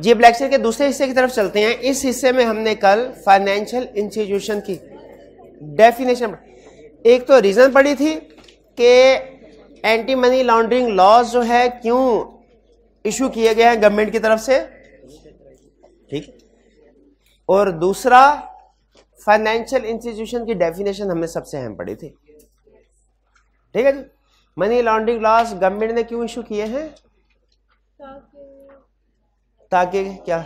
जी lecture के दूसरे हिस्से की तरफ चलते हैं इस हिस्से में हमने कल फाइनेंशियल इंस्टीट्यूशन की डेफिनेशन एक तो रीज़न पड़ी थी कि एंटी मनी लॉन्ड्रिंग लॉज जो है क्यों इशू किए गए हैं गवर्नमेंट की तरफ से ठीक और दूसरा फाइनेंशियल इंस्टीट्यूशन की डेफिनेशन हमें सबसे अहम पड़ी थी ठीक है जी मनी लॉन्ड्रिंग लॉज गवर्नमेंट ने क्यों इशू किए हैं ताकि क्या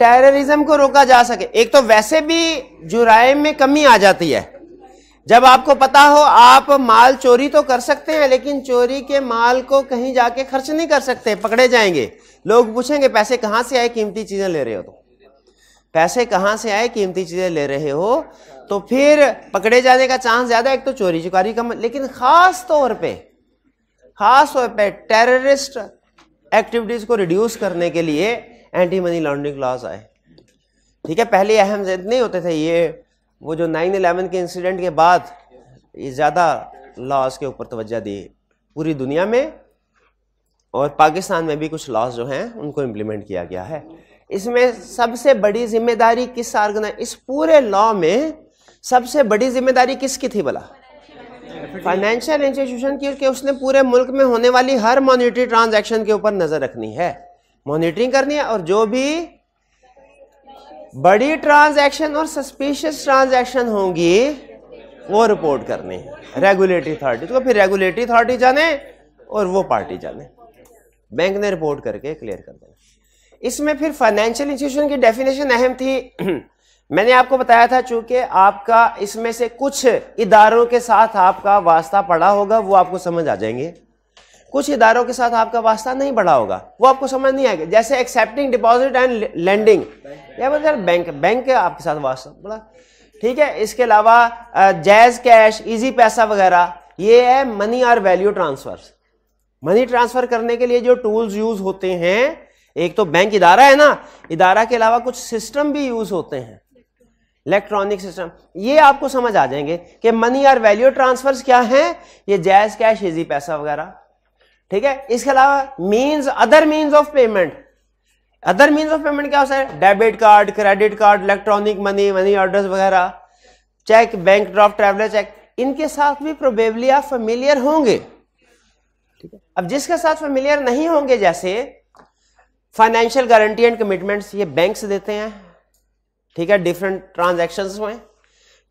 टेररिज्म को रोका जा सके एक तो वैसे भी जुराइम में कमी आ जाती है जब आपको पता हो आप माल चोरी तो कर सकते हैं लेकिन चोरी के माल को कहीं जाके खर्च नहीं कर सकते पकड़े जाएंगे लोग पूछेंगे पैसे कहाँ से आए कीमती चीज़ें ले रहे हो तो पैसे कहाँ से आए कीमती चीज़ें ले रहे हो तो फिर पकड़े जाने का चांस ज़्यादा एक तो चोरी चुकारी कम लेकिन ख़ास तौर पर ख़ास तौर पर टेररिस्ट एक्टिविटीज को रिड्यूस करने के लिए एंटी मनी लॉन्ड्रिंग लॉज आए ठीक है पहले अहम नहीं होते थे ये वो जो नाइन इलेवन के इंसिडेंट के बाद ज़्यादा लॉज के ऊपर तोज्जा दी पूरी दुनिया में और पाकिस्तान में भी कुछ लॉज जो हैं उनको इम्प्लीमेंट किया गया है इसमें सबसे बड़ी जिम्मेदारी किस आर्गना इस पूरे लॉ में सबसे बड़ी जिम्मेदारी किसकी थी भला फाइनेंशियल इंस्टीट्यूशन की कि उसने पूरे मुल्क में होने वाली हर मॉनिटरी ट्रांजैक्शन के ऊपर नज़र रखनी है मॉनिटरिंग करनी है और जो भी बड़ी ट्रांजैक्शन और सस्पिशियस ट्रांजैक्शन होंगी वो रिपोर्ट करनी है रेगुलेटरी अथॉरिटी तो फिर रेगुलेटरी अथॉरिटी जाने और वो पार्टी जाने बैंक ने रिपोर्ट करके क्लियर कर देना इसमें फिर फाइनेंशियल इंस्टीट्यूशन की डेफिनेशन अहम थी मैंने आपको बताया था चूंकि आपका इसमें से कुछ इदारों के साथ आपका वास्ता पड़ा होगा वो आपको समझ आ जाएंगे कुछ इदारों के साथ आपका वास्ता नहीं बढ़ा होगा वो आपको समझ नहीं आएगा जैसे एक्सेप्टिंग डिपॉजिट एंड लैंडिंग या मतलब बैंक बैंक आपके साथ वास्ता बड़ा ठीक है इसके अलावा जैज कैश इजी पैसा वगैरह ये है मनी और वैल्यू ट्रांसफर मनी ट्रांसफर करने के लिए जो टूल्स यूज होते हैं एक तो बैंक इदारा है ना इदारा के अलावा कुछ सिस्टम भी यूज होते हैं इलेक्ट्रॉनिक सिस्टम ये आपको समझ आ जाएंगे कि मनी और वैल्यू ट्रांसफर्स क्या हैं ये जैज कैश इजी पैसा वगैरह ठीक है इसके अलावा means other means of payment other means of payment क्या होता है debit card credit card electronic money money orders वगैरह cheque bank draft traveller cheque इनके साथ भी प्रोबेबली आप फेमिलियर होंगे ठीक है अब जिसके साथ फेमिलियर नहीं होंगे जैसे फाइनेंशियल गारंटी एंड कमिटमेंट्स ये बैंक्स देते हैं ठीक है डिफरेंट ट्रांजेक्शन में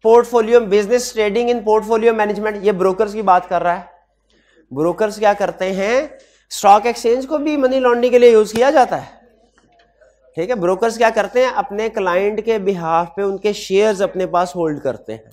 portfolio business trading in portfolio management ये ब्रोकर्स की बात कर रहा है ब्रोकर्स क्या करते हैं स्टॉक एक्सचेंज को भी मनी लॉन्ड्रिंग के लिए यूज किया जाता है ठीक है ब्रोकर्स क्या करते हैं अपने क्लाइंट के बिहाफ पे उनके शेयर्स अपने पास होल्ड करते हैं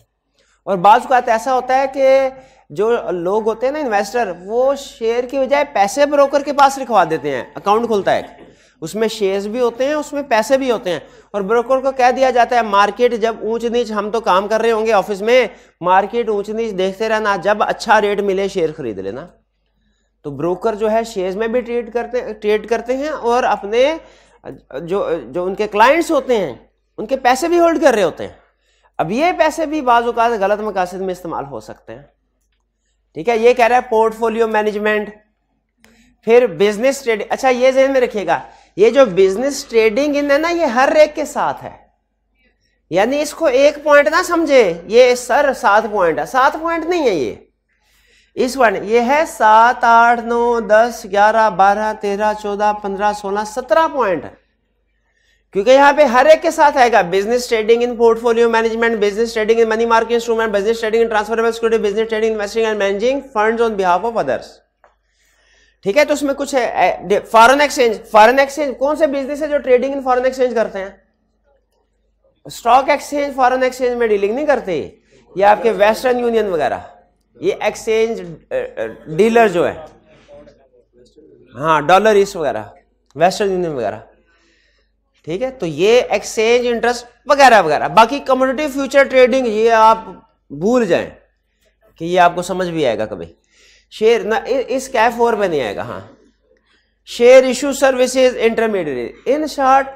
और बाज का ऐसा होता है कि जो लोग होते हैं ना इन्वेस्टर वो शेयर की बजाय पैसे ब्रोकर के पास लिखवा देते हैं अकाउंट खुलता है उसमें शेयर्स भी होते हैं उसमें पैसे भी होते हैं और ब्रोकर को कह दिया जाता है मार्केट जब ऊंच नीच हम तो काम कर रहे होंगे ऑफिस में मार्केट ऊंच नीच देखते रहना जब अच्छा रेट मिले शेयर खरीद लेना तो ब्रोकर जो है शेयर्स में भी ट्रेड करते ट्रेड करते हैं और अपने जो जो उनके क्लाइंट्स होते हैं उनके पैसे भी होल्ड कर रहे होते हैं अब ये पैसे भी बाज़ात गलत मकासद में इस्तेमाल हो सकते हैं ठीक है ये कह रहा है पोर्टफोलियो मैनेजमेंट फिर बिजनेस ट्रेडिंग अच्छा ये जहन में रखिएगा ये जो बिजनेस ट्रेडिंग इन है ना ये हर एक के साथ है यानी इसको एक पॉइंट ना समझे ये सर सात पॉइंट है सात पॉइंट नहीं है ये इस वन ये है सात आठ नौ दस ग्यारह बारह तेरह चौदह पंद्रह सोलह सत्रह पॉइंट क्योंकि यहाँ पे हर एक के साथ आएगा business trading in portfolio management business trading in money market instrument business trading in transferable security business trading investing and managing funds on behalf of others ठीक है तो उसमें कुछ है फॉरेन एक्सचेंज फॉरेन एक्सचेंज कौन से बिजनेस है जो ट्रेडिंग इन फॉरेन एक्सचेंज करते हैं स्टॉक एक्सचेंज फॉरेन एक्सचेंज में डीलिंग नहीं करते ये आपके वेस्टर्न यूनियन वगैरह ये एक्सचेंज डीलर जो है हाँ डॉलर इस वगैरह वेस्टर्न यूनियन वगैरह ठीक है तो ये एक्सचेंज इंटरेस्ट वगैरह वगैरह बाकी कम्युनिटी फ्यूचर ट्रेडिंग ये आप भूल जाएं कि ये आपको समझ भी आएगा कभी शेयर ना इस कैफ फोर में नहीं आएगा हाँ share issue services intermediate in short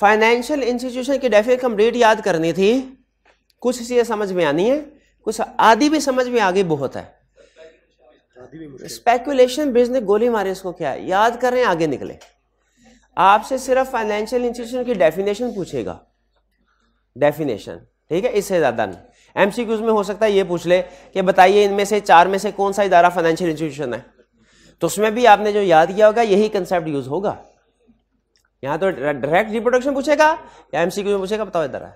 financial institution की डेफिनेट कंप्लीट याद करनी थी कुछ चीज़ें समझ में आनी है कुछ आदि भी समझ में आगे बहुत है स्पेकुलेशन बिजनेस गोली मारे इसको क्या है याद कर रहे हैं आगे निकले आपसे सिर्फ फाइनेंशियल इंस्टीट्यूशन की डेफिनेशन पूछेगा डेफिनेशन ठीक है इससे ज़्यादा नहीं एमसीक्यूज में हो सकता है ये पूछ ले कि बताइए इनमें से चार में से कौन सा इदारा फाइनेंशियल इंस्टीट्यूशन है तो उसमें भी आपने जो याद किया होगा यही कंसेप्ट यूज होगा यहां तो डायरेक्ट रिप्रोडक्शन पूछेगा या एमसीक्यू में पूछेगा बताओ इधर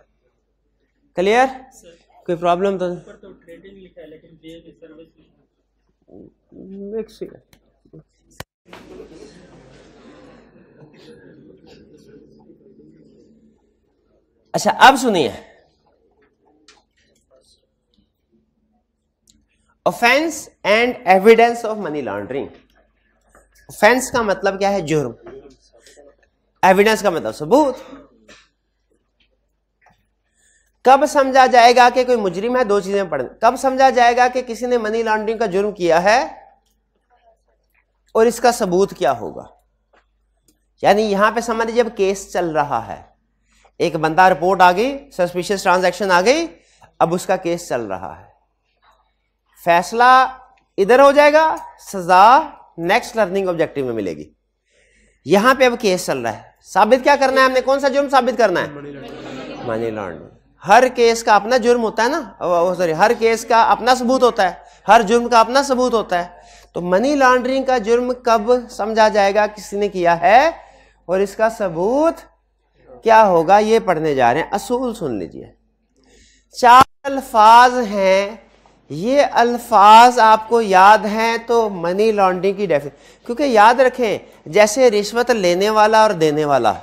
क्लियर कोई प्रॉब्लम तो, तो अच्छा अब सुनिए offence and evidence of money laundering offence का मतलब क्या है जुर्म एविडेंस का मतलब सबूत कब समझा जाएगा कि कोई मुजरिम है दो चीजें पढ़ कब समझा जाएगा कि किसी ने मनी लॉन्ड्रिंग का जुर्म किया है और इसका सबूत क्या होगा यानी यहां पे समझ लीजिए अब केस चल रहा है एक बंदा रिपोर्ट आ गई सस्पिशियस ट्रांजैक्शन आ गई अब उसका केस चल रहा है फैसला इधर हो जाएगा सजा नेक्स्ट लर्निंग ऑब्जेक्टिव में मिलेगी यहां पे अब केस चल रहा है साबित क्या करना है हमने कौन सा जुर्म साबित करना है मनी लॉन्ड्रिंग हर केस का अपना जुर्म होता है ना सॉरी हर केस का अपना सबूत होता है हर जुर्म का अपना सबूत होता है तो मनी लॉन्ड्रिंग का जुर्म कब समझा जाएगा किसने किया है और इसका सबूत क्या होगा ये पढ़ने जा रहे हैं असूल सुन लीजिए चार अल्फाज हैं ये अल्फाज आपको याद हैं तो मनी लॉन्ड्रिंग की डेफिनेशन क्योंकि याद रखें जैसे रिश्वत लेने वाला और देने वाला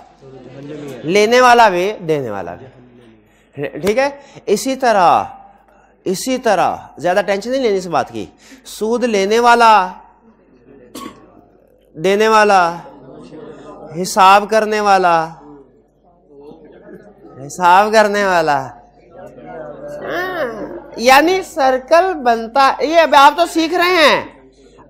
लेने वाला भी देने वाला भी ठीक है इसी तरह इसी तरह ज्यादा टेंशन नहीं लेनी इस बात की सूद लेने वाला देने वाला हिसाब करने वाला हिसाब करने वाला यानी सर्कल बनता ये अब आप तो सीख रहे हैं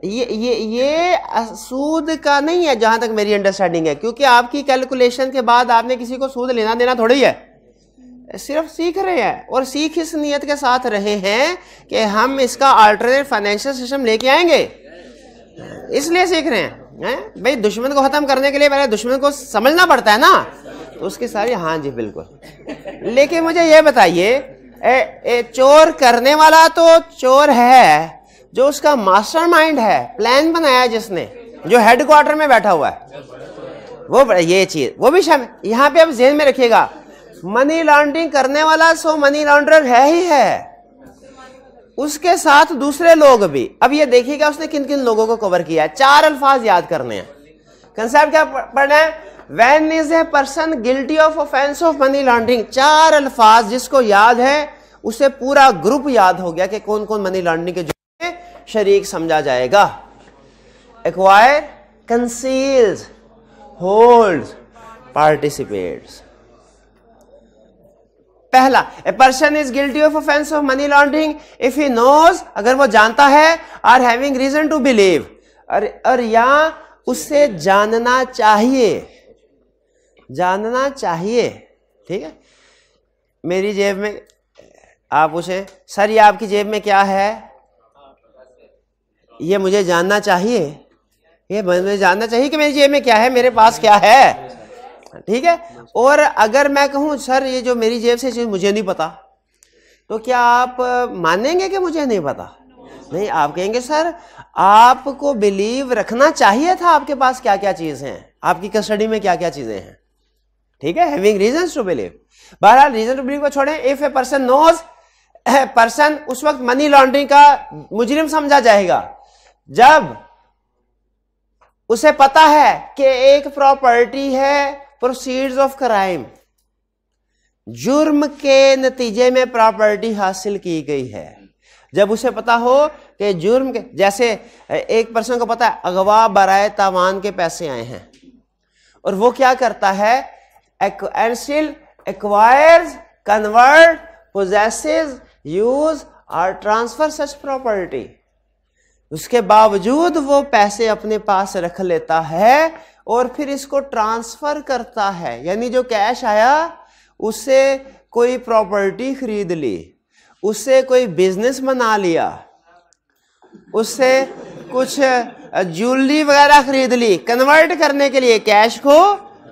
ये ये ये सूद का नहीं है जहां तक मेरी अंडरस्टैंडिंग है क्योंकि आपकी कैलकुलेशन के बाद आपने किसी को सूद लेना देना थोड़ी है सिर्फ सीख रहे हैं और सीख इस नियत के साथ रहे हैं कि हम इसका अल्टरनेट फाइनेंशियल सिस्टम लेके आएंगे इसलिए सीख रहे हैं है? भाई दुश्मन को ख़त्म करने के लिए पहले दुश्मन को समझना पड़ता है ना तो उसकी सारी हाँ जी बिल्कुल लेकिन मुझे ये बताइए ए, ए, चोर करने वाला तो चोर है जो उसका मास्टरमाइंड है प्लान बनाया जिसने जो हेडक्वार्टर में बैठा हुआ है वो ये चीज वो भी शाम यहाँ पे आप जेन में रखिएगा मनी लॉन्ड्रिंग करने वाला सो मनी लॉन्ड्रर है ही है उसके साथ दूसरे लोग भी अब ये देखिएगा उसने किन किन लोगों को कवर किया है चार अल्फाज याद करने हैं कंसेप्ट क्या पढ़ना है when is a person guilty of offence of money laundering चार अल्फाज जिसको याद है उसे पूरा ग्रुप याद हो गया कि कौन कौन मनी लॉन्ड्रिंग के जुर्म में शरीक समझा जाएगा एक्वायर कंसील्स होल्ड पार्टिसिपेट्स पहला a person is guilty of offence of money laundering if he knows अगर वो जानता है or having reason to believe और या उसे जानना चाहिए जानना चाहिए ठीक है मेरी जेब में आप उसे सर ये आपकी जेब में क्या है ये मुझे जानना चाहिए ये मुझे जानना चाहिए कि मेरी जेब में क्या है मेरे पास क्या है ठीक है और अगर मैं कहूँ सर ये जो मेरी जेब से चीज़ मुझे नहीं पता तो क्या आप मानेंगे कि मुझे नहीं पता नहीं आप कहेंगे सर आपको बिलीव रखना चाहिए था आपके पास क्या क्या चीज़ें हैं आपकी कस्टडी में क्या क्या चीज़ें हैं ठीक है हैविंग रीजन टू बिलीव बहरहाल रीजन टू बिलीव को छोड़ें if a person knows person उस वक्त मनी लॉन्ड्रिंग का मुजरिम समझा जाएगा जब उसे पता है कि एक प्रॉपर्टी है प्रोसीड्स ऑफ क्राइम जुर्म के नतीजे में प्रॉपर्टी हासिल की गई है जब उसे पता हो कि जुर्म के जैसे एक पर्सन को पता है अगवा बराए तावान के पैसे आए हैं और वो क्या करता है एरसिल एक्वायर्स कन्वर्ट पोजेस यूज और ट्रांसफर सच प्रॉपर्टी उसके बावजूद वो पैसे अपने पास रख लेता है और फिर इसको ट्रांसफर करता है यानी जो कैश आया उससे कोई प्रॉपर्टी खरीद ली उससे कोई बिजनेस बना लिया उससे कुछ ज्वेलरी वगैरह खरीद ली कन्वर्ट करने के लिए कैश को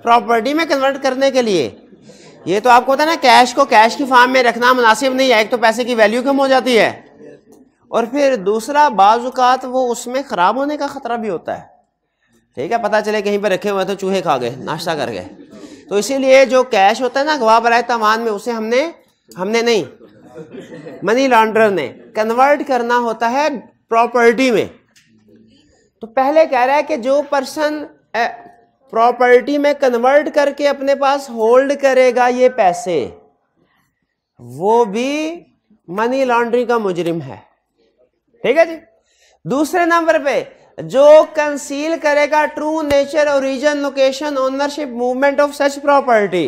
प्रॉपर्टी में कन्वर्ट करने के लिए ये तो आपको होता है ना कैश को कैश की फार्म में रखना मुनासिब नहीं है एक तो पैसे की वैल्यू कम हो जाती है और फिर दूसरा बाजुकात वो उसमें ख़राब होने का ख़तरा भी होता है ठीक है पता चले कहीं पर रखे हुए तो चूहे खा गए नाश्ता कर गए तो इसीलिए जो कैश होता है ना गवाह बरए तमान में उसे हमने हमने नहीं मनी लॉन्ड्रर ने कन्वर्ट करना होता है प्रॉपर्टी में तो पहले कह रहा है कि जो पर्सन प्रॉपर्टी में कन्वर्ट करके अपने पास होल्ड करेगा ये पैसे वो भी मनी लॉन्ड्रिंग का मुजरिम है ठीक है जी दूसरे नंबर पे जो कंसील करेगा true nature origin location ownership movement of such property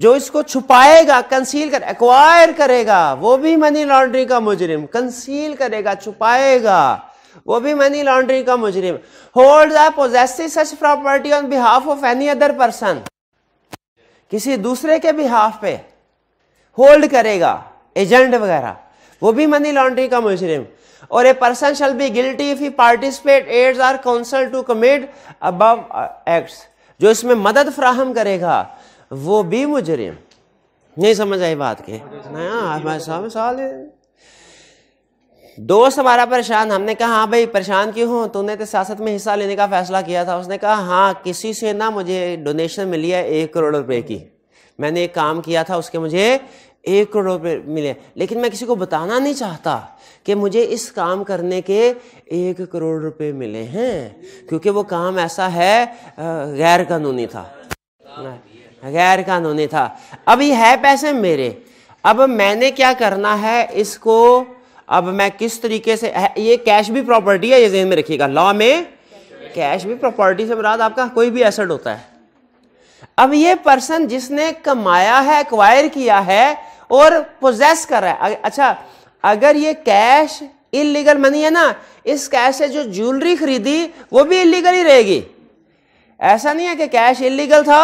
जो इसको छुपाएगा कंसील कर एक्वायर करेगा वो भी मनी लॉन्ड्रिंग का मुजरिम कंसील करेगा छुपाएगा वो भी मनी लॉन्ड्रिंग का मुजरिम hold such property on behalf of any other person किसी दूसरे के बिहाफ पे होल्ड करेगा एजेंट वगैरह वो भी मनी लॉन्ड्रिंग का मुजरिम और a person shall be guilty if he participate aids or counsel to commit above acts जो इसमें मदद फ्राहम करेगा वो भी मुजरिम नहीं समझ आई बात के नया साल है। दोस्त हमारा परेशान हमने कहा हाँ भाई परेशान क्यों हो तूने तो सियासत में हिस्सा लेने का फैसला किया था उसने कहा हाँ किसी से ना मुझे डोनेशन मिली है एक करोड़ रुपए की मैंने एक काम किया था उसके मुझे एक करोड़ रुपये मिले लेकिन मैं किसी को बताना नहीं चाहता कि मुझे इस काम करने के एक करोड़ रुपए मिले हैं क्योंकि वो काम ऐसा है गैर कानूनी था गैर कानूनी था अब ये है पैसे मेरे अब मैंने क्या करना है इसको अब मैं किस तरीके से ये कैश भी प्रॉपर्टी है ये जहन में रखिएगा लॉ में कैश भी प्रॉपर्टी से मुराद आपका कोई भी एसेट होता है अब ये पर्सन जिसने कमाया है एक्वायर किया है और पोजेस कर रहा है अच्छा अगर ये कैश इलीगल मनी है ना इस कैश से जो ज्वेलरी खरीदी वो भी इलीगल ही रहेगी ऐसा नहीं है कि कैश इलीगल था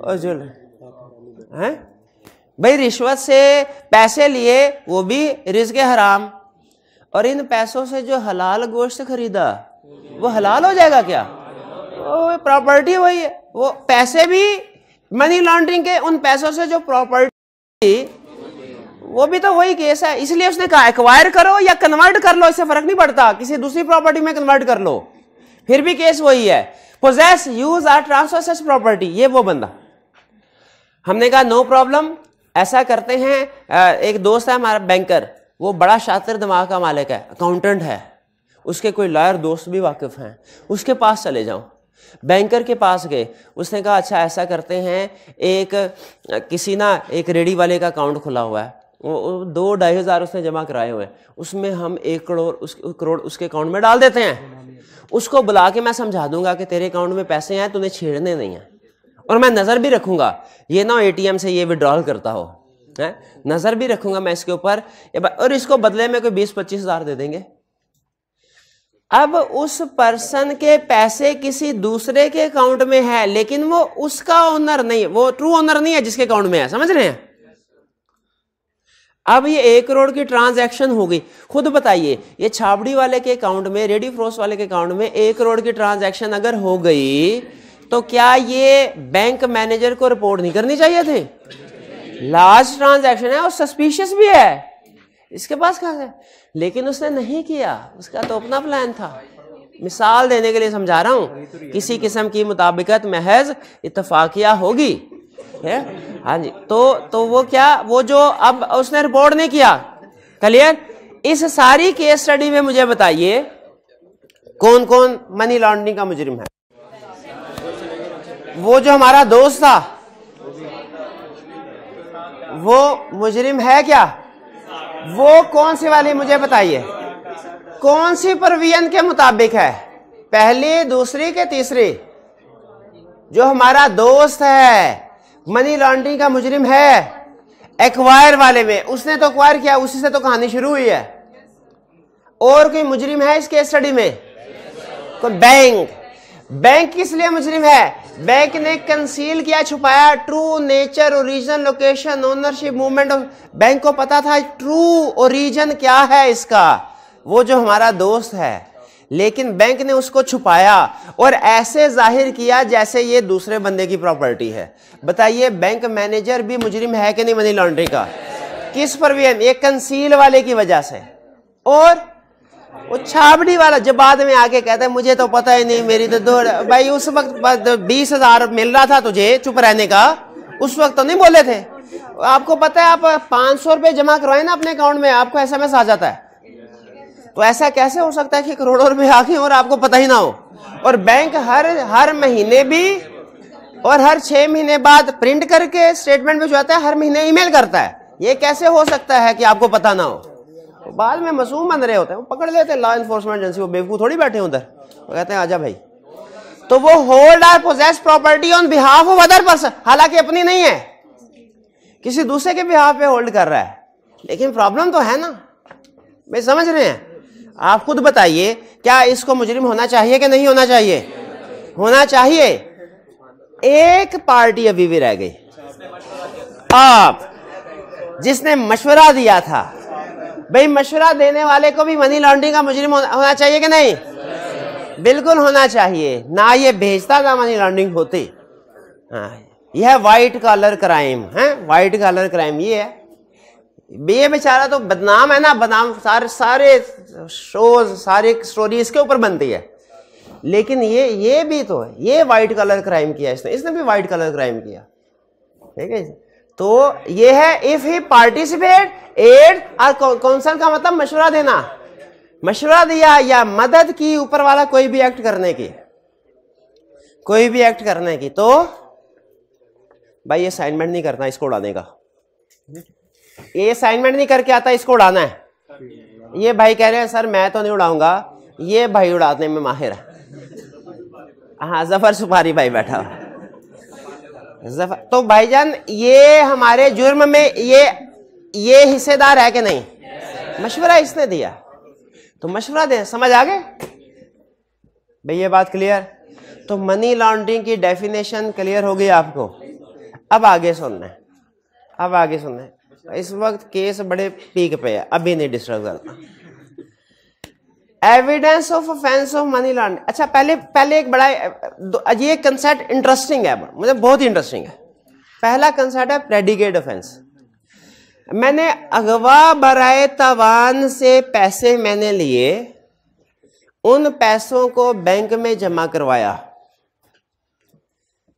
और ज्वेलरी है भाई रिश्वत से पैसे लिए वो भी रिज के हराम और इन पैसों से जो हलाल गोश्त खरीदा वो हलाल हो जाएगा क्या प्रॉपर्टी वही है वो पैसे भी मनी लॉन्ड्रिंग के उन पैसों से जो प्रॉपर्टी वो भी तो वही केस है इसलिए उसने कहा एक्वायर करो या कन्वर्ट कर लो इससे फर्क नहीं पड़ता किसी दूसरी प्रॉपर्टी में कन्वर्ट कर लो फिर भी केस वही है possess use or transfer such property ये वो बंदा हमने कहा नो प्रॉब्लम ऐसा करते हैं एक दोस्त है हमारा बैंकर वो बड़ा शातिर दिमाग का मालिक है अकाउंटेंट है उसके कोई लॉयर दोस्त भी वाकिफ हैं उसके पास चले जाओ बैंकर के पास गए उसने कहा अच्छा ऐसा करते हैं एक किसी ना एक रेडी वाले का अकाउंट खुला हुआ है वो दो ढाई हज़ार उसने जमा कराए हुए हैं उसमें हम एक करोड़ उस करोड़ उसके अकाउंट में डाल देते हैं उसको बुला के मैं समझा दूंगा कि तेरे अकाउंट में पैसे हैं तुम्हें छेड़ने नहीं हैं और मैं नज़र भी रखूंगा ये ना एटीएम से ये विड्रॉल करता हो है नज़र भी रखूंगा मैं इसके ऊपर और इसको बदले में कोई बीस पच्चीस हज़ार दे देंगे अब उस पर्सन के पैसे किसी दूसरे के अकाउंट में है लेकिन वो उसका ओनर नहीं वो ट्रू ओनर नहीं है जिसके अकाउंट में है समझ रहे हैं अब ये एक करोड़ की ट्रांजैक्शन हो गई खुद बताइए ये छाबड़ी वाले के अकाउंट में रेडी फ्रोस वाले के अकाउंट में एक करोड़ की ट्रांजैक्शन अगर हो गई तो क्या ये बैंक मैनेजर को रिपोर्ट नहीं करनी चाहिए थी लार्ज ट्रांजैक्शन है और सस्पिशियस भी है इसके पास कहा है लेकिन उसने नहीं किया उसका तो अपना प्लान था मिसाल देने के लिए समझा रहा हूं किसी किस्म की मुताबिकत महज इतफाकिया होगी है हाँ जी तो तो वो क्या वो जो अब उसने रिपोर्ट नहीं किया क्लियर इस सारी केस स्टडी में मुझे बताइए कौन कौन मनी लॉन्ड्रिंग का मुजरिम है वो जो हमारा दोस्त था वो मुजरिम है क्या वो कौन सी वाली मुझे बताइए कौन सी प्रवियन के मुताबिक है पहली दूसरी के तीसरी जो हमारा दोस्त है मनी लॉन्ड्रिंग का मुजरिम है एक्वायर वाले में उसने तो एक्वायर किया उसी से तो कहानी शुरू हुई है और कोई मुजरिम है इस केस स्टडी में कोई बैंक बैंक किस लिए मुजरिम है बैंक ने कंसील किया छुपाया true nature original location ownership movement of bank को पता था ट्रू ओरिजिन क्या है इसका वो जो हमारा दोस्त है लेकिन बैंक ने उसको छुपाया और ऐसे जाहिर किया जैसे ये दूसरे बंदे की प्रॉपर्टी है बताइए बैंक मैनेजर भी मुजरिम है कि नहीं मनी लॉन्ड्रिंग का किस पर भी है? ये कंसील वाले की वजह से और वो छाबड़ी वाला जब बाद में आके कहता है मुझे तो पता ही नहीं मेरी तो दो भाई उस वक्त बीस हजार मिल रहा था तुझे चुप रहने का उस वक्त तो नहीं बोले थे आपको पता है आप पाँच सौ रुपये जमा करवाए ना अपने अकाउंट में आपको एस आ जाता है तो ऐसा कैसे हो सकता है कि करोड़ों रुपए आ गए और आपको पता ही ना हो और बैंक हर हर महीने भी और हर छह महीने बाद प्रिंट करके स्टेटमेंट भिजवाता है हर महीने ईमेल करता है ये कैसे हो सकता है कि आपको पता ना हो बाद में मासूम बन रहे होते हैं वो पकड़ लेते हैं लॉ इन्फोर्समेंट एजेंसी वो बेवकूफ़ थोड़ी बैठे उधर वो कहते हैं आजा भाई तो वो hold or possess property on behalf of other person हालांकि अपनी नहीं है किसी दूसरे के बिहाफ पे होल्ड कर रहा है लेकिन प्रॉब्लम तो है ना भाई समझ रहे हैं आप खुद बताइए क्या इसको मुजरिम होना चाहिए कि नहीं होना चाहिए होना चाहिए एक पार्टी अभी भी रह गई आप जिसने मशवरा दिया था भाई मशवरा देने वाले को भी मनी लॉन्ड्रिंग का मुजरिम होना चाहिए कि नहीं बिल्कुल होना चाहिए ना ये भेजता ना मनी लॉन्ड्रिंग होती हाँ यह वाइट कॉलर क्राइम है वाइट कॉलर क्राइम ये है ये बेचारा तो बदनाम है ना बदनाम सारे सारे शोज सारे स्टोरी इसके ऊपर बनती है लेकिन ये ये भी तो है ये वाइट कलर क्राइम किया इसने इसने भी वाइट कलर क्राइम किया ठीक है तो ये है इफ ही पार्टिसिपेट एड और कौंसल का मतलब मशवरा देना मशवरा दिया या मदद की ऊपर वाला कोई भी एक्ट करने की कोई भी एक्ट करने की तो भाई ये असाइनमेंट नहीं करना इसको उड़ाने का ये असाइनमेंट नहीं करके आता इसको उड़ाना है ये भाई कह रहे हैं सर मैं तो नहीं उड़ाऊंगा ये भाई उड़ाने में माहिर है हाँ जफर सुपारी भाई बैठा हुआ जफर तो भाईजान ये हमारे जुर्म में ये ये हिस्सेदार है कि नहीं yes. मशवरा इसने दिया तो मशवरा दे समझ आ गए भाई ये बात क्लियर तो मनी लॉन्ड्रिंग की डेफिनेशन क्लियर हो गई आपको अब आगे सुनना है अब आगे सुनना है इस वक्त केस बड़े पीक पे है अभी नहीं डिस्टर्ब करना evidence of offence of money laundering अच्छा पहले पहले एक बड़ा ये कंसेप्ट इंटरेस्टिंग है मुझे मतलब बहुत ही इंटरेस्टिंग है पहला कंसेप्ट है प्रेडिकेट ऑफेंस मैंने अगवा बराए तवान से पैसे मैंने लिए उन पैसों को बैंक में जमा करवाया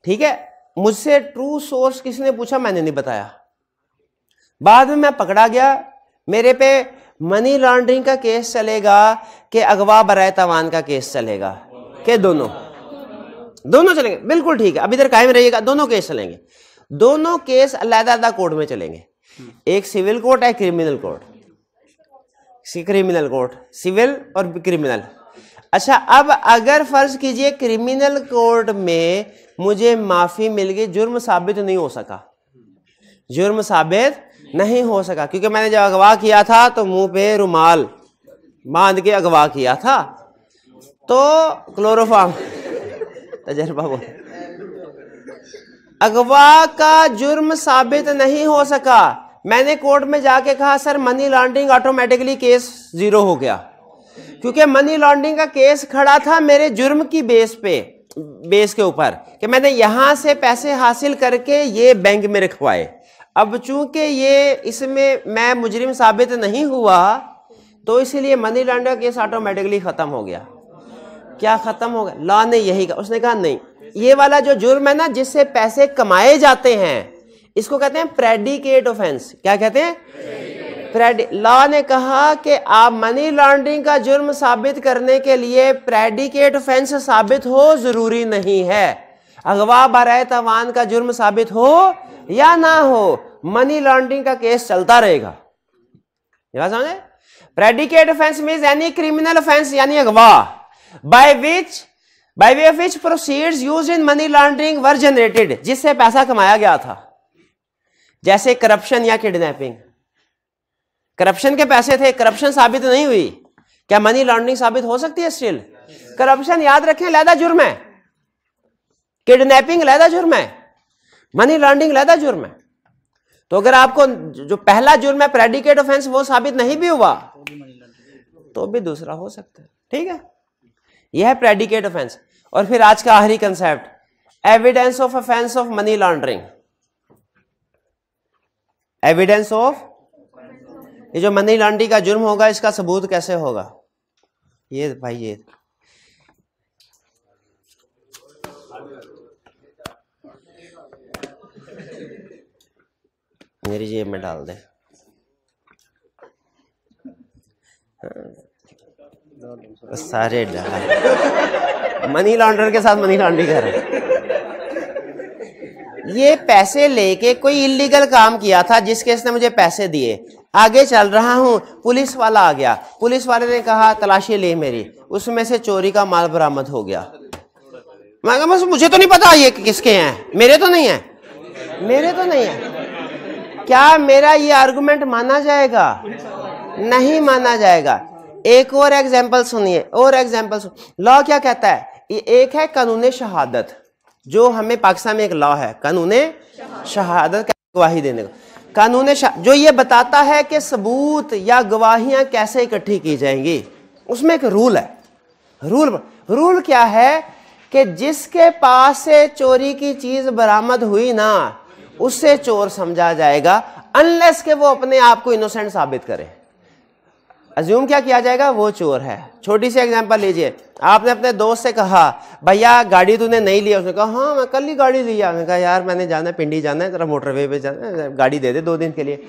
ठीक है मुझसे ट्रू सोर्स किसने पूछा मैंने नहीं बताया बाद में मैं पकड़ा गया मेरे पे मनी लॉन्ड्रिंग का केस चलेगा कि अगवा बरए तवान का केस चलेगा के दोनों दोनों चलेंगे बिल्कुल ठीक है अब इधर कायम रहिएगा दोनों केस चलेंगे दोनों केस अलहदादा कोर्ट में चलेंगे एक सिविल कोर्ट है criminal court criminal court civil और क्रिमिनल अच्छा अब अगर फर्ज कीजिए क्रिमिनल कोर्ट में मुझे माफी मिल गई जुर्म साबित नहीं हो सका जुर्म साबित नहीं हो सका क्योंकि मैंने जब अगवा किया था तो मुंह पे रुमाल बांध के अगवा किया था तो क्लोरोफार्म तजर्बा बोल अगवा का जुर्म साबित नहीं हो सका मैंने कोर्ट में जाके कहा sir money laundering automatically case zero हो गया क्योंकि मनी लॉन्ड्रिंग का केस खड़ा था मेरे जुर्म की बेस पे बेस के ऊपर कि मैंने यहां से पैसे हासिल करके ये बैंक में रखवाए अब चूंकि ये इसमें मैं मुजरिम साबित नहीं हुआ तो इसीलिए मनी लॉन्डर केस ऑटोमेटिकली ख़त्म हो गया क्या ख़त्म हो गया लॉ ने यही कहा उसने कहा नहीं ये वाला जो जुर्म है ना जिससे पैसे कमाए जाते हैं इसको कहते हैं प्रेडिकेट ऑफेंस क्या कहते हैं लॉ ने कहा कि आप मनी लॉन्ड्रिंग का जुर्म साबित करने के लिए प्रेडिकेट ऑफेंस साबित हो ज़रूरी नहीं है अगवा बरए तवान का जुर्म साबित हो या ना हो मनी लॉन्ड्रिंग का केस चलता रहेगा समझे predicate offence mean any criminal offence यानी अगवा by which by way which proceed use in money laundering were generated जिससे पैसा कमाया गया था जैसे करप्शन या किडनैपिंग करप्शन के पैसे थे करप्शन साबित नहीं हुई क्या मनी लॉन्ड्रिंग साबित हो सकती है स्टिल करप्शन याद रखें लैदा जुर्म है किडनैपिंग लैदा जुर्म है मनी लॉन्ड्रिंग लैदा जुर्म है तो अगर आपको जो पहला जुर्म है प्रेडिकेट ऑफेंस वो साबित नहीं भी हुआ तो भी दूसरा हो सकता है ठीक है यह है प्रेडिकेट ऑफेंस और फिर आज का आखिरी concept evidence of offence of money laundering evidence of ये जो मनी लॉन्ड्रिंग का जुर्म होगा इसका सबूत कैसे होगा ये भाई ये मेरी जेब में डाल दे हाँ। सारे डाल मनी लॉन्डर के साथ मनी लॉन्ड्री कर रहे ये पैसे लेके कोई इलीगल काम किया था जिसके इसने मुझे पैसे दिए आगे चल रहा हूँ पुलिस वाला आ गया पुलिस वाले ने कहा तलाशी ले मेरी उसमें से चोरी का माल बरामद हो गया मैं कहा मुझे तो नहीं पता ये किसके हैं मेरे तो नहीं है मेरे तो नहीं है क्या मेरा ये आर्गुमेंट माना जाएगा नहीं माना जाएगा एक और एग्जाम्पल सुनिए और एग्जाम्पल सुन लॉ क्या कहता है ये एक है कानून शहादत जो हमें पाकिस्तान में एक लॉ है कानून शहादत का गवाही देने का कानून जो ये बताता है कि सबूत या गवाहियां कैसे इकट्ठी की जाएंगी उसमें एक रूल है रूल रूल क्या है कि जिसके पास से चोरी की चीज बरामद हुई ना उससे चोर समझा जाएगा अनलेस के वो अपने आप को इनोसेंट साबित करे अज्यूम क्या किया जाएगा वो चोर है छोटी सी एग्जांपल लीजिए आपने अपने दोस्त से कहा भैया गाड़ी तूने नहीं लिया उसने कहा हाँ मैं कल ही गाड़ी लिया मैंने कहा यार मैंने जाना है पिंडी जाना है जरा मोटरवे पे जाना है गाड़ी दे दे दो दिन के लिए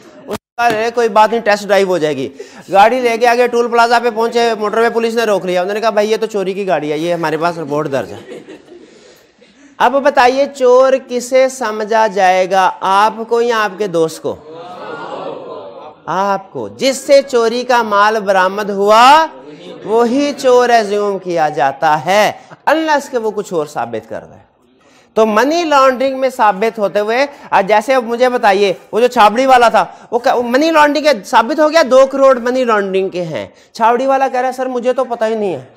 अरे कोई बात नहीं टेस्ट ड्राइव हो जाएगी गाड़ी लेके आगे टोल प्लाजा पे पहुंचे मोटरवे पुलिस ने रोक लिया उन्होंने कहा भाई ये तो चोरी की गाड़ी है ये हमारे पास रिपोर्ट दर्ज है अब बताइए चोर किसे समझा जाएगा आपको या आपके दोस्त को आपको जिससे चोरी का माल बरामद हुआ वही चोर एज्यूम किया जाता है अल्लाह के वो कुछ और साबित कर रहे तो मनी लॉन्ड्रिंग में साबित होते हुए आज जैसे अब मुझे बताइए वो जो छाबड़ी वाला था वो, वो मनी लॉन्ड्रिंग के साबित हो गया दो करोड़ मनी लॉन्ड्रिंग के हैं छाबड़ी वाला कह रहा है सर मुझे तो पता ही नहीं है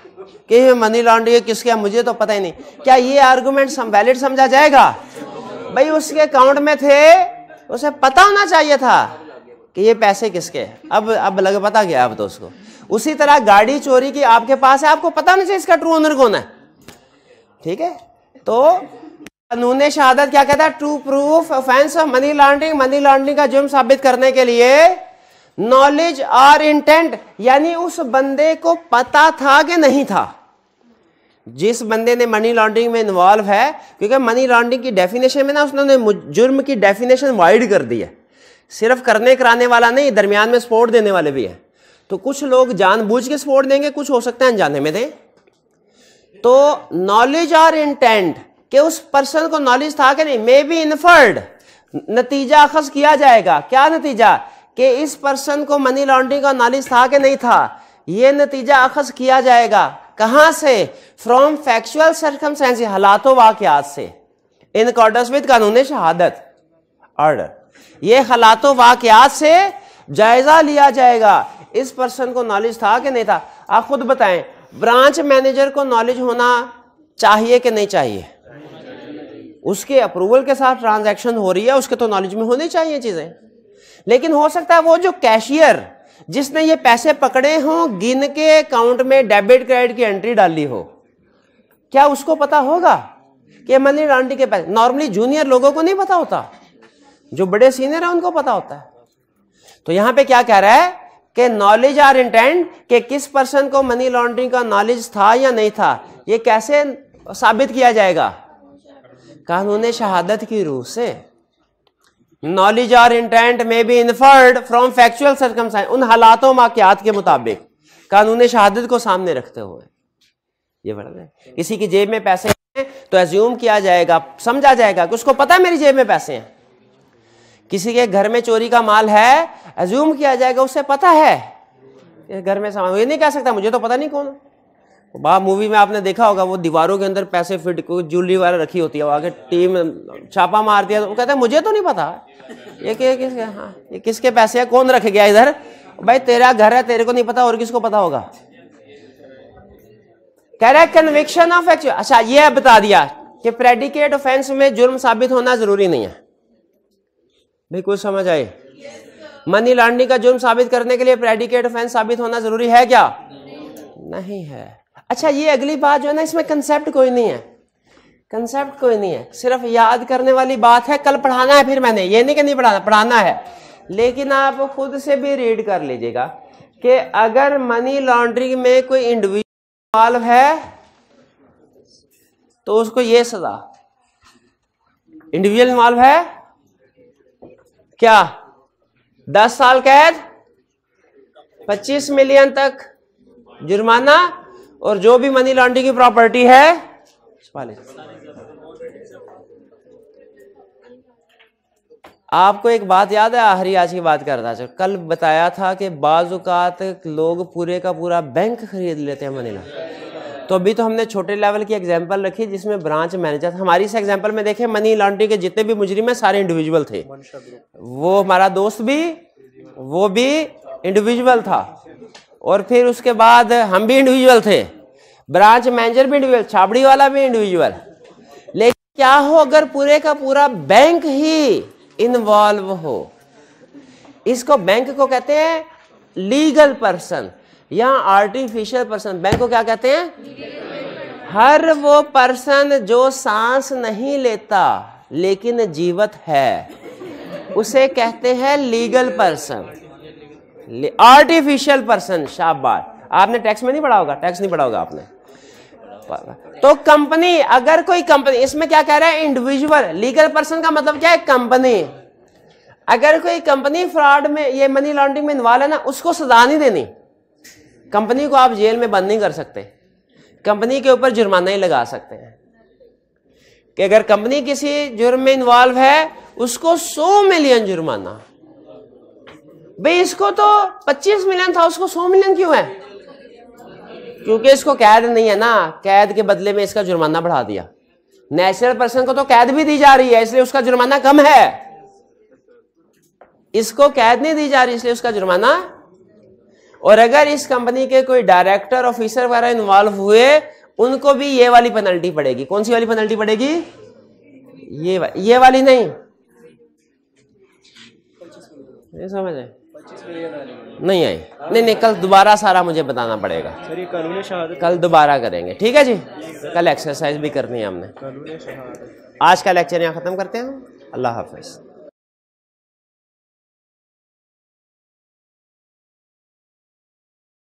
कि मनी लॉन्ड्रिंग किसके है मुझे तो पता ही नहीं क्या ये आर्गूमेंट सम वैलिड समझा जाएगा भाई उसके अकाउंट में थे उसे पता होना चाहिए था कि ये पैसे किसके हैं अब अब लग पता गया अब तो उसको उसी तरह गाड़ी चोरी की आपके पास है आपको पता नहीं चाहिए इसका ट्रू ओनर कौन है ठीक है तो कानून शहादत क्या कहता है true proof offence of money laundering money laundering का जुर्म साबित करने के लिए नॉलेज और इंटेंट यानी उस बंदे को पता था कि नहीं था जिस बंदे ने मनी लॉन्ड्रिंग में इन्वॉल्व है क्योंकि मनी लॉन्ड्रिंग की डेफिनेशन में ना उसने जुर्म की डेफिनेशन वाइड कर दी है सिर्फ करने कराने वाला नहीं दरमियान में स्पोर्ट देने वाले भी हैं तो कुछ लोग जानबूझ के स्पोर्ट देंगे कुछ हो सकता है अनजाने में दें तो नॉलेज और इंटेंट के उस पर्सन को नॉलेज था कि नहीं मे बी इनफर्ड नतीजा अखज किया जाएगा क्या नतीजा कि इस पर्सन को मनी लॉन्ड्रिंग का नॉलेज था कि नहीं था यह नतीजा अखज किया जाएगा कहां से फ्रॉम फैक्चुअल सरकम हालातों वाकयात से इन अकॉर्डेंस विद कानून शहादत ऑर्डर ये हालात वाकयात से जायजा लिया जाएगा इस पर्सन को नॉलेज था कि नहीं था आप खुद बताएं ब्रांच मैनेजर को नॉलेज होना चाहिए कि नहीं चाहिए उसके अप्रूवल के साथ ट्रांजैक्शन हो रही है उसके तो नॉलेज में होनी चाहिए चीजें लेकिन हो सकता है वो जो कैशियर जिसने ये पैसे पकड़े हों गिन के अकाउंट में डेबिट क्रेडिट की एंट्री डाली हो क्या उसको पता होगा कि मनी लॉन्ड्री के पैसे नॉर्मली जूनियर लोगों को नहीं पता होता जो बड़े सीनियर है उनको पता होता है तो यहां पे क्या कह रहा है कि नॉलेज आर इंटेंट कि किस पर्सन को मनी लॉन्ड्रिंग का नॉलेज था या नहीं था ये कैसे साबित किया जाएगा कानून शहादत की रूह से नॉलेज और intent may be inferred from factual circumstances उन हालातों वाकयात के मुताबिक कानून शहादत को सामने रखते हुए ये बड़ा किसी की जेब में पैसे हैं तो एज्यूम किया जाएगा समझा जाएगा कि उसको पता है मेरी जेब में पैसे हैं किसी के घर में चोरी का माल है एज्यूम किया जाएगा उसे पता है घर में सामान ये नहीं कह सकता मुझे तो पता नहीं कौन बाप मूवी में आपने देखा होगा वो दीवारों के अंदर पैसे फिट ज्वेलरी वगैरह रखी होती है वो आगे टीम छापा मार दिया तो वो कहते हैं मुझे तो नहीं पता ये किसके किसके हाँ ये किसके पैसे है कौन रखे गया इधर भाई तेरा घर है तेरे को नहीं पता और किसको पता होगा कह रहा है कन्विक्शन ऑफ एक्चुअल अच्छा ये बता दिया कि प्रेडिकेट ऑफेंस में जुर्म साबित होना जरूरी नहीं है भाई कुछ समझ आए मनी लॉन्ड्रिंग का जुर्म साबित करने के लिए प्रेडिकेट ऑफेंस साबित होना जरूरी है क्या नहीं।, नहीं है अच्छा ये अगली बात जो है ना इसमें कंसेप्ट कोई नहीं है कंसेप्ट कोई नहीं है सिर्फ याद करने वाली बात है कल पढ़ाना है फिर मैंने ये नहीं कि नहीं पढ़ाना पढ़ाना है लेकिन आप खुद से भी रीड कर लीजिएगा कि अगर मनी लॉन्ड्रिंग में कोई इंडिविजुअल है तो उसको ये सजा इंडिविजुअल इन्वॉल्व है क्या दस साल कैद पच्चीस मिलियन तक जुर्माना और जो भी मनी लॉन्ड्रिंग की प्रॉपर्टी है आपको एक बात याद है आहरी आज की बात कर रहा था कल बताया था कि बाजुकात लोग पूरे का पूरा बैंक खरीद लेते हैं मनी लॉन्ड्री तो अभी तो हमने छोटे लेवल की एग्जाम्पल रखी जिसमें ब्रांच मैनेजर हमारी इस एग्जाम्पल में देखे मनी लॉन्ड्रिंग के जितने भी मुजरिम है सारे इंडिविजुअल थे वो हमारा दोस्त भी वो भी इंडिविजुअल था और फिर उसके बाद हम भी इंडिविजुअल थे ब्रांच मैनेजर भी इंडिविजुअल छाबड़ी वाला भी इंडिविजुअल लेकिन क्या हो अगर पूरे का पूरा बैंक ही इन्वॉल्व हो इसको बैंक को कहते हैं लीगल पर्सन यहाँ आर्टिफिशियल पर्सन बैंक को क्या कहते हैं हर वो पर्सन जो सांस नहीं लेता लेकिन जीवित है उसे कहते हैं लीगल पर्सन आर्टिफिशियल पर्सन शाबाश आपने टैक्स में नहीं पढ़ा होगा टैक्स नहीं पढ़ा होगा आपने तो कंपनी अगर कोई कंपनी इसमें क्या कह रहा है इंडिविजुअल लीगल पर्सन का मतलब क्या है कंपनी अगर कोई कंपनी फ्रॉड में ये मनी लॉन्ड्रिंग में इन्वॉल्व है ना उसको सजा नहीं देनी कंपनी को आप जेल में बंद नहीं कर सकते कंपनी के ऊपर जुर्माना ही लगा सकते हैं कि अगर कंपनी किसी जुर्म में इन्वॉल्व है उसको 100 मिलियन जुर्माना भाई इसको तो 25 मिलियन था उसको 100 मिलियन क्यों है क्योंकि इसको कैद नहीं है ना कैद के बदले में इसका जुर्माना बढ़ा दिया नेचुरल पर्सन को तो कैद भी दी जा रही है इसलिए उसका जुर्माना कम है इसको कैद नहीं दी जा रही इसलिए उसका जुर्माना और अगर इस कंपनी के कोई डायरेक्टर ऑफिसर वगैरह इन्वॉल्व हुए उनको भी ये वाली पेनल्टी पड़ेगी कौन सी वाली पेनल्टी पड़ेगी ये वा, ये वाली नहीं ये समझ है नहीं आई नहीं नहीं कल दोबारा सारा मुझे बताना पड़ेगा कल दोबारा करेंगे ठीक है जी कल एक्सरसाइज भी करनी है हमने आज का लेक्चर यहाँ ख़त्म करते हैं अल्लाह हाफिज़